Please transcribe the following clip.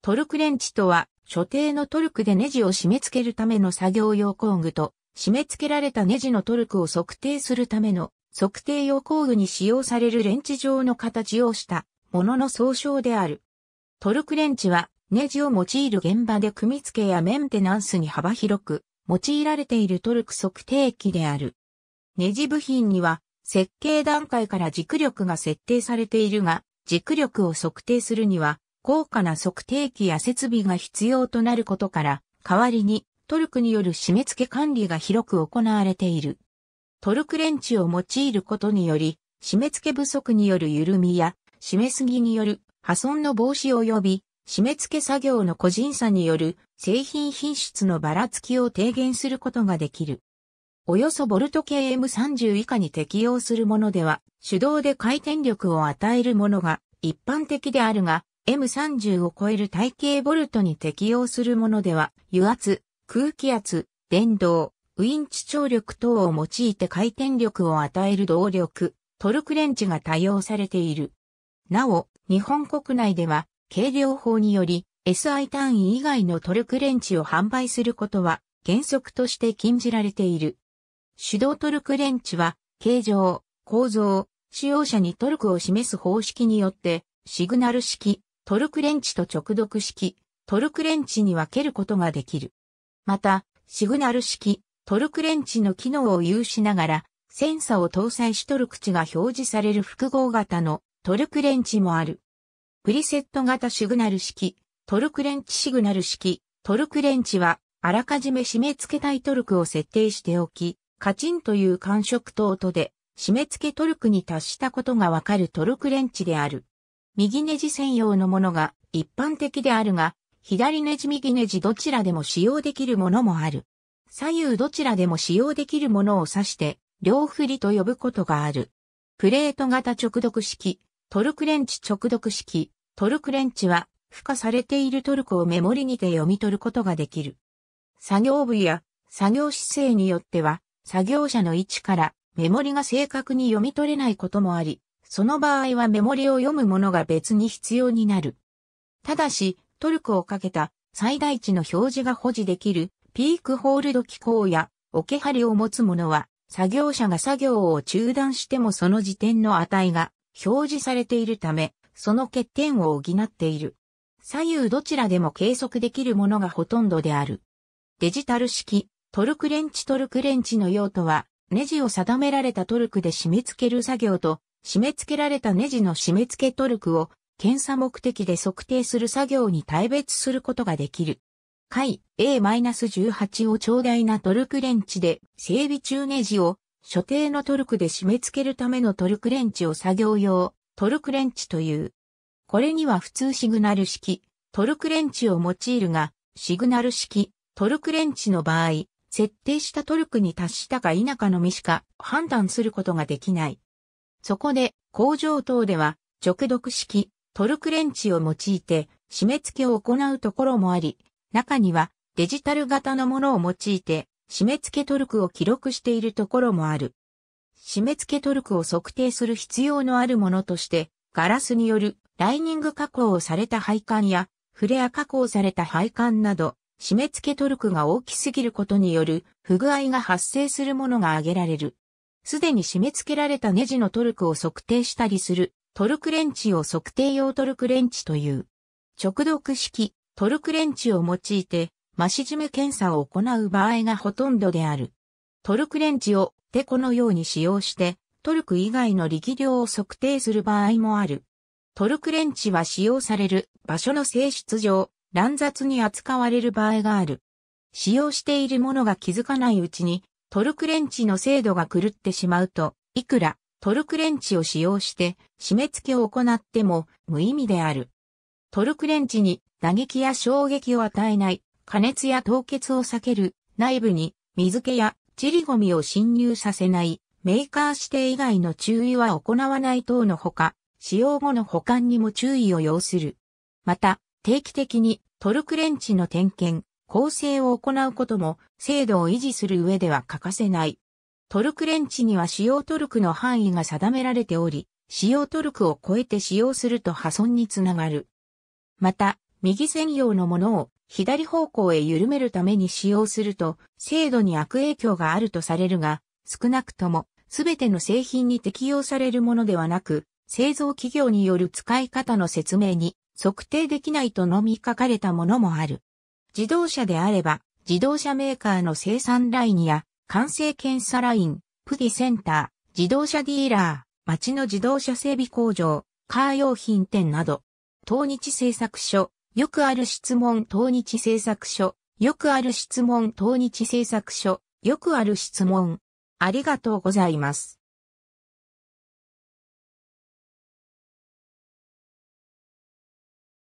トルクレンチとは、所定のトルクでネジを締め付けるための作業用工具と、締め付けられたネジのトルクを測定するための測定用工具に使用されるレンチ状の形をしたものの総称である。トルクレンチはネジを用いる現場で組み付けやメンテナンスに幅広く用いられているトルク測定器である。ネジ部品には設計段階から軸力が設定されているが、軸力を測定するには高価な測定器や設備が必要となることから、代わりにトルクによる締め付け管理が広く行われている。トルクレンチを用いることにより、締め付け不足による緩みや、締めすぎによる破損の防止及び、締め付け作業の個人差による製品品質のばらつきを低減することができる。およそボルト系 m 3 0以下に適用するものでは、手動で回転力を与えるものが一般的であるが、M30 を超える体型ボルトに適用するものでは、油圧、空気圧、電動、ウインチ張力等を用いて回転力を与える動力、トルクレンチが多用されている。なお、日本国内では、軽量法により、SI 単位以外のトルクレンチを販売することは、原則として禁じられている。手動トルクレンチは、形状、構造、使用者にトルクを示す方式によって、シグナル式、トルクレンチと直読式、トルクレンチに分けることができる。また、シグナル式、トルクレンチの機能を有しながら、センサを搭載しトルク値が表示される複合型のトルクレンチもある。プリセット型シグナル式、トルクレンチシグナル式、トルクレンチは、あらかじめ締め付けたいトルクを設定しておき、カチンという感触と音で、締め付けトルクに達したことがわかるトルクレンチである。右ネジ専用のものが一般的であるが、左ネジ右ネジどちらでも使用できるものもある。左右どちらでも使用できるものを指して、両振りと呼ぶことがある。プレート型直読式、トルクレンチ直読式、トルクレンチは、付加されているトルクをメモリにて読み取ることができる。作業部や作業姿勢によっては、作業者の位置からメモリが正確に読み取れないこともあり、その場合はメモリを読むものが別に必要になる。ただし、トルクをかけた最大値の表示が保持できるピークホールド機構や置け張りを持つものは、作業者が作業を中断してもその時点の値が表示されているため、その欠点を補っている。左右どちらでも計測できるものがほとんどである。デジタル式、トルクレンチトルクレンチの用途は、ネジを定められたトルクで締め付ける作業と、締め付けられたネジの締め付けトルクを検査目的で測定する作業に対別することができる。回 A-18 を長大なトルクレンチで整備中ネジを所定のトルクで締め付けるためのトルクレンチを作業用トルクレンチという。これには普通シグナル式トルクレンチを用いるが、シグナル式トルクレンチの場合、設定したトルクに達したか否かのみしか判断することができない。そこで、工場等では、直読式、トルクレンチを用いて、締め付けを行うところもあり、中には、デジタル型のものを用いて、締め付けトルクを記録しているところもある。締め付けトルクを測定する必要のあるものとして、ガラスによるライニング加工をされた配管や、フレア加工された配管など、締め付けトルクが大きすぎることによる不具合が発生するものが挙げられる。すでに締め付けられたネジのトルクを測定したりする、トルクレンチを測定用トルクレンチという。直読式、トルクレンチを用いて、増し締め検査を行う場合がほとんどである。トルクレンチをてこのように使用して、トルク以外の力量を測定する場合もある。トルクレンチは使用される場所の性質上、乱雑に扱われる場合がある。使用しているものが気づかないうちにトルクレンチの精度が狂ってしまうと、いくらトルクレンチを使用して締め付けを行っても無意味である。トルクレンチに打撃や衝撃を与えない、加熱や凍結を避ける、内部に水気やチリゴミを侵入させない、メーカー指定以外の注意は行わない等のほか、使用後の保管にも注意を要する。また、定期的にトルクレンチの点検、構成を行うことも精度を維持する上では欠かせない。トルクレンチには使用トルクの範囲が定められており、使用トルクを超えて使用すると破損につながる。また、右専用のものを左方向へ緩めるために使用すると、精度に悪影響があるとされるが、少なくとも、すべての製品に適用されるものではなく、製造企業による使い方の説明に測定できないとのみ書かれたものもある。自動車であれば、自動車メーカーの生産ラインや、完成検査ライン、プディセンター、自動車ディーラー、町の自動車整備工場、カー用品店など、当日製作所、よくある質問当日製作所、よくある質問当日製作所、よくある質問。ありがとうございます。